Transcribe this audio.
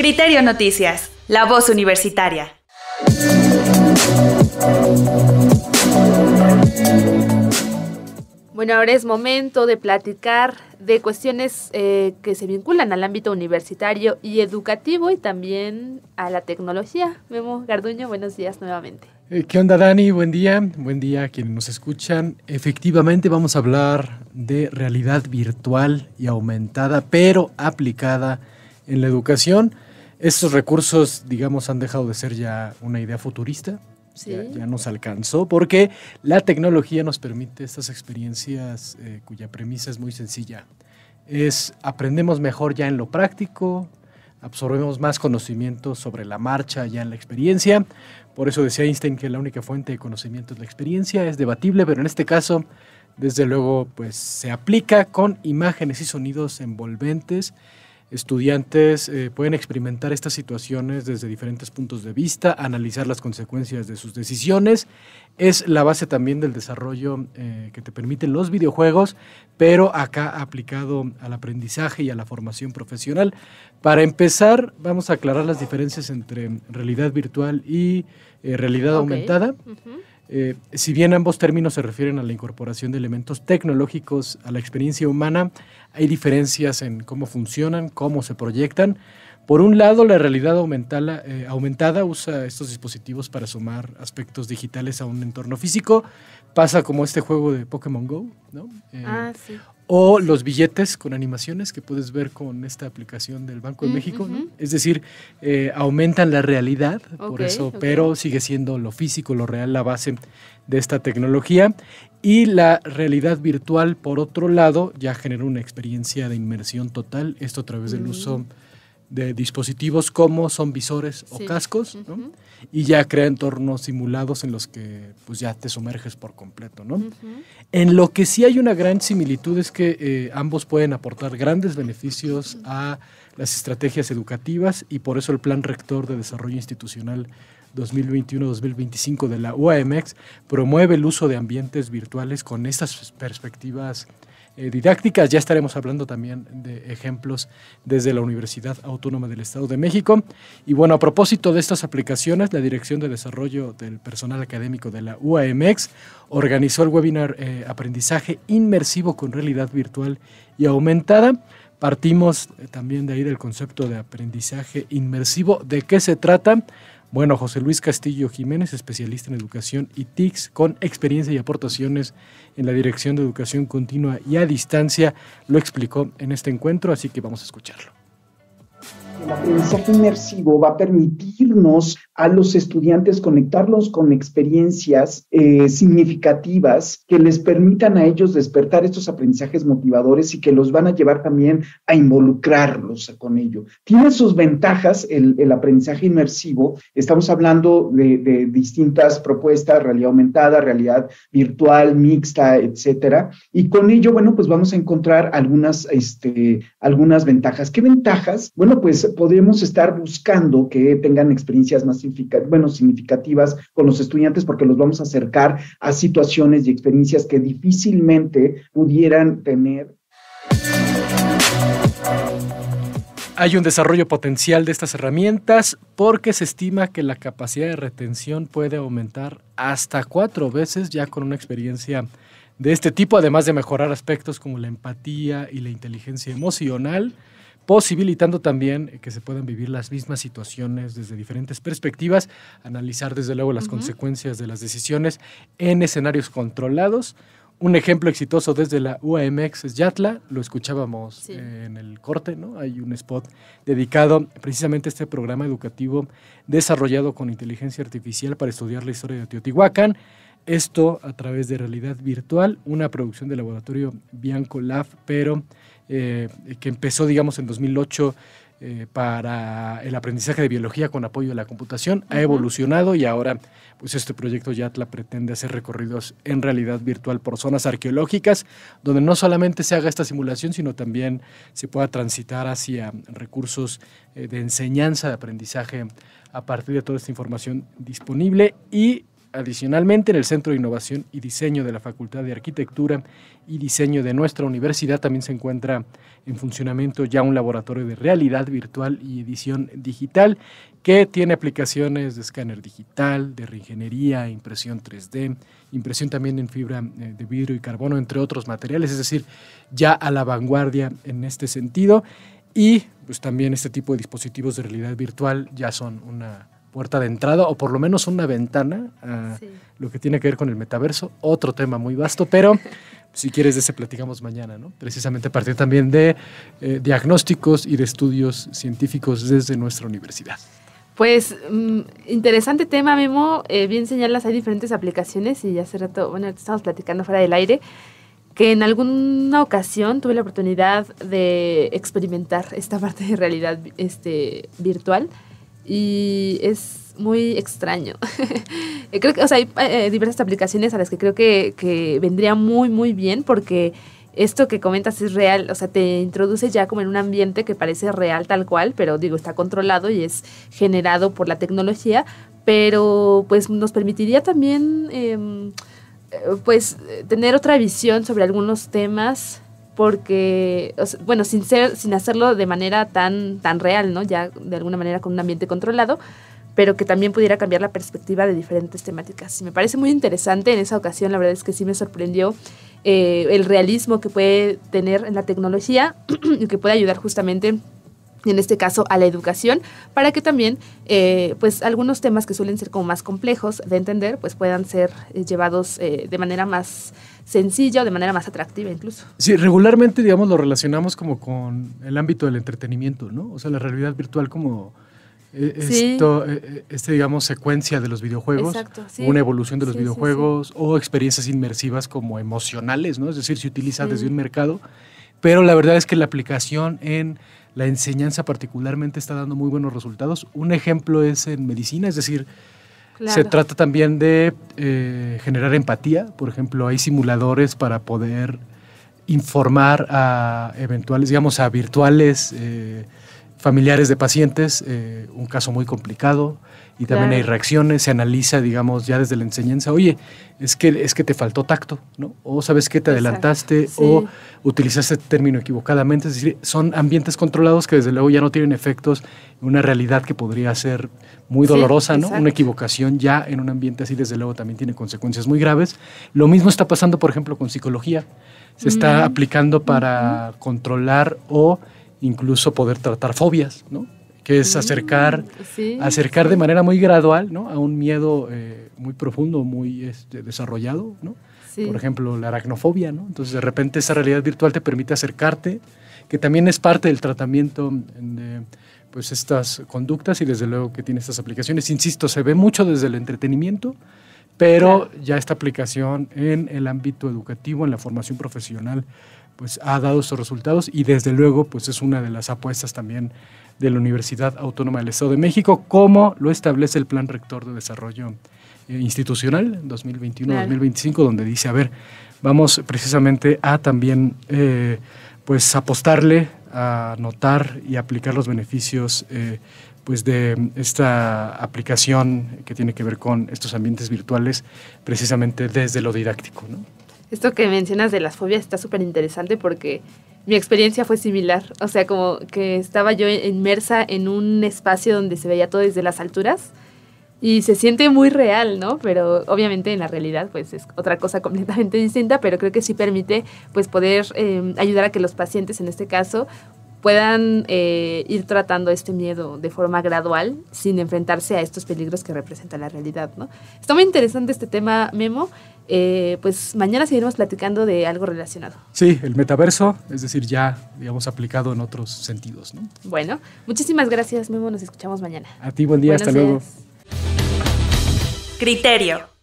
Criterio Noticias, la voz universitaria. Bueno, ahora es momento de platicar de cuestiones eh, que se vinculan al ámbito universitario y educativo y también a la tecnología. Memo Garduño, buenos días nuevamente. Eh, ¿Qué onda Dani? Buen día, buen día a quienes nos escuchan. Efectivamente vamos a hablar de realidad virtual y aumentada, pero aplicada en la educación. Estos recursos, digamos, han dejado de ser ya una idea futurista. Ya, nos alcanzó porque la tecnología nos permite estas experiencias eh, cuya premisa es muy sencilla. Es aprendemos mejor ya en lo práctico, absorbemos más conocimiento sobre la marcha ya en la experiencia. Por eso decía Einstein que la única fuente de conocimiento es la experiencia, es debatible, pero en este caso, desde luego, pues se aplica con imágenes y sonidos envolventes estudiantes eh, pueden experimentar estas situaciones desde diferentes puntos de vista, analizar las consecuencias de sus decisiones. Es la base también del desarrollo eh, que te permiten los videojuegos, pero acá aplicado al aprendizaje y a la formación profesional. Para empezar, vamos a aclarar las diferencias entre realidad virtual y eh, realidad aumentada. si bien ambos términos se refieren a la incorporación de elementos tecnológicos a la experiencia humana, hay diferencias en cómo funcionan, cómo se proyectan. Por un lado, la realidad eh, aumentada, usa estos dispositivos para sumar aspectos digitales a un entorno físico. Pasa como este juego de Pokémon Go, ¿no? Eh, ah, sí o los billetes con animaciones que puedes ver con esta aplicación del Banco de mm, México. Es decir, eh, aumentan la realidad, por eso, pero sigue siendo lo físico, lo real, la base de esta tecnología. Y la realidad virtual, por otro lado, ya genera una experiencia de inmersión total, esto a través del mm. uso de dispositivos como son visores o cascos, y ya crea entornos simulados en los que pues ya te sumerges por completo. ¿no? En lo que sí hay una gran similitud es que eh, ambos pueden aportar grandes beneficios a las estrategias educativas y por eso el Plan Rector de Desarrollo Institucional 2021-2025 de la UAMX promueve el uso de ambientes virtuales con estas perspectivas eh, didácticas. Ya estaremos hablando también de ejemplos desde la Universidad Autónoma del Estado de México. Y bueno, a propósito de estas aplicaciones, la Dirección de Desarrollo del Personal Académico de la UAMX organizó el webinar eh, Aprendizaje Inmersivo con Realidad Virtual y Aumentada. Partimos eh, también de ahí del concepto de aprendizaje inmersivo. ¿De qué se trata? Bueno, José Luis Castillo Jiménez, especialista en educación y TICS, con experiencia y aportaciones en la Dirección de Educación Continua y a Distancia, lo explicó en este encuentro, así que vamos a escucharlo. El aprendizaje inmersivo va a permitirnos a los estudiantes conectarlos con experiencias eh, significativas que les permitan a ellos despertar estos aprendizajes motivadores y que los van a llevar también a involucrarlos con ello. Tiene sus ventajas el, aprendizaje inmersivo. Estamos hablando de, de, distintas propuestas, realidad aumentada, realidad virtual, mixta, etcétera. Y con ello, bueno, pues vamos a encontrar algunas, este, algunas ventajas. ¿Qué ventajas? Bueno, pues podemos estar buscando que tengan experiencias más significativas, bueno, significativas con los estudiantes porque los vamos a acercar a situaciones y experiencias que difícilmente pudieran tener. Hay un desarrollo potencial de estas herramientas porque se estima que la capacidad de retención puede aumentar hasta cuatro veces ya con una experiencia de este tipo, además de mejorar aspectos como la empatía y la inteligencia emocional posibilitando también eh, que se puedan vivir las mismas situaciones desde diferentes perspectivas, analizar desde luego las consecuencias de las decisiones en escenarios controlados. Un ejemplo exitoso desde la UAMX es Yatla, lo escuchábamos en el corte, ¿no? Hay un spot dedicado precisamente a este programa educativo desarrollado con inteligencia artificial para estudiar la historia de Teotihuacán. Esto a través de realidad virtual, una producción del laboratorio Bianco Lab, pero eh, que empezó, digamos, en 2008 eh, para el aprendizaje de biología con apoyo de la computación, ha evolucionado y ahora pues este proyecto Yatla pretende hacer recorridos en realidad virtual por zonas arqueológicas, donde no solamente se haga esta simulación, sino también se pueda transitar hacia recursos eh, de enseñanza, de aprendizaje a partir de toda esta información disponible y Adicionalmente, en el Centro de Innovación y Diseño de la Facultad de Arquitectura y Diseño de nuestra universidad también se encuentra en funcionamiento ya un laboratorio de realidad virtual y edición digital que tiene aplicaciones de escáner digital, de reingeniería, impresión 3D, impresión también en fibra eh, de vidrio y carbono, entre otros materiales, es decir, ya a la vanguardia en este sentido. Y pues también este tipo de dispositivos de realidad virtual ya son una puerta de entrada o por lo menos una ventana a lo que tiene que ver con el metaverso. Otro tema muy vasto, pero si quieres de ese platicamos mañana, ¿no? Precisamente a partir también de eh, diagnósticos y de estudios científicos desde nuestra universidad. Pues mm, interesante tema, Memo. Eh, bien señalas, hay diferentes aplicaciones y hace rato, bueno, estamos platicando fuera del aire que en alguna ocasión tuve la oportunidad de experimentar esta parte de realidad este, virtual y es muy extraño. creo que, o sea, hay eh, diversas aplicaciones a las que creo que, vendría muy, muy bien porque esto que comentas es real, o sea, te introduce ya como en un ambiente que parece real tal cual, pero digo, está controlado y es generado por la tecnología, pero pues nos permitiría también, em, eh, pues, tener otra visión sobre algunos temas porque, bueno, sin, ser, sin hacerlo de manera tan, tan real, ¿no? Ya de alguna manera con un ambiente controlado, pero que también pudiera cambiar la perspectiva de diferentes temáticas. Y Me parece muy interesante en esa ocasión, la verdad es que sí me sorprendió eh, el realismo que puede tener en la tecnología y que puede ayudar justamente y en este caso a la educación, para que también eh, pues algunos temas que suelen ser como más complejos de entender pues puedan ser eh, llevados eh, de manera más sencilla o de manera más atractiva incluso. Sí, regularmente digamos lo relacionamos como con el ámbito del entretenimiento, ¿no? O sea, la realidad virtual como esto, este, digamos, secuencia de los videojuegos, Exacto, una evolución de los videojuegos o experiencias inmersivas como emocionales, ¿no? Es decir, se utiliza desde un mercado, pero la verdad es que la aplicación en la enseñanza particularmente está dando muy buenos resultados. Un ejemplo es en medicina, es decir, se trata también de eh, generar empatía. Por ejemplo, hay simuladores para poder informar a eventuales, digamos, a virtuales eh, familiares de pacientes, eh, un caso muy complicado y también hay reacciones, se analiza, digamos, ya desde la enseñanza, oye, es que, es que te faltó tacto, ¿no? O sabes que te adelantaste o utilizaste el este término equivocadamente, es decir, son ambientes controlados que desde luego ya no tienen efectos en una realidad que podría ser muy dolorosa, ¿no? Una equivocación ya en un ambiente así desde luego también tiene consecuencias muy graves. Lo mismo está pasando, por ejemplo, con psicología. Se está mm. aplicando para controlar o incluso poder tratar fobias, ¿no? que es acercar, mm, acercar de manera muy gradual a un miedo eh, muy profundo, muy este, desarrollado. Por ejemplo, la aracnofobia. ¿no? Entonces, de repente, esa realidad virtual te permite acercarte, que también es parte del tratamiento mm, de pues, estas conductas y, desde luego, que tiene estas aplicaciones. Insisto, se ve mucho desde el entretenimiento, pero ya esta aplicación en el ámbito educativo, en la formación profesional, pues ha dado sus resultados y desde luego pues es una de las apuestas también de la Universidad Autónoma del Estado de México, como lo establece el Plan Rector de Desarrollo eh, Institucional 2021-2025, donde dice, a ver, vamos precisamente a también eh, pues apostarle a notar y aplicar los beneficios eh, pues de esta aplicación que tiene que ver con estos ambientes virtuales, precisamente desde lo didáctico. ¿no? esto que mencionas de las fobias está súper interesante porque mi experiencia fue similar. O sea, como que estaba yo inmersa en un espacio donde se veía todo desde las alturas y se siente muy real, ¿no? Pero obviamente en la realidad pues es otra cosa completamente distinta, pero creo que sí permite pues poder eh, ayudar a que los pacientes en este caso puedan eh, ir tratando este miedo de forma gradual sin enfrentarse a estos peligros que representa la realidad. ¿no? Está muy interesante este tema, Memo. Eh, pues mañana seguiremos platicando de algo relacionado. Sí, el metaverso, es decir, ya, digamos, aplicado en otros sentidos. ¿no? Bueno, muchísimas gracias, Memo. Nos escuchamos mañana. A ti, buen día, hasta luego. Criterio.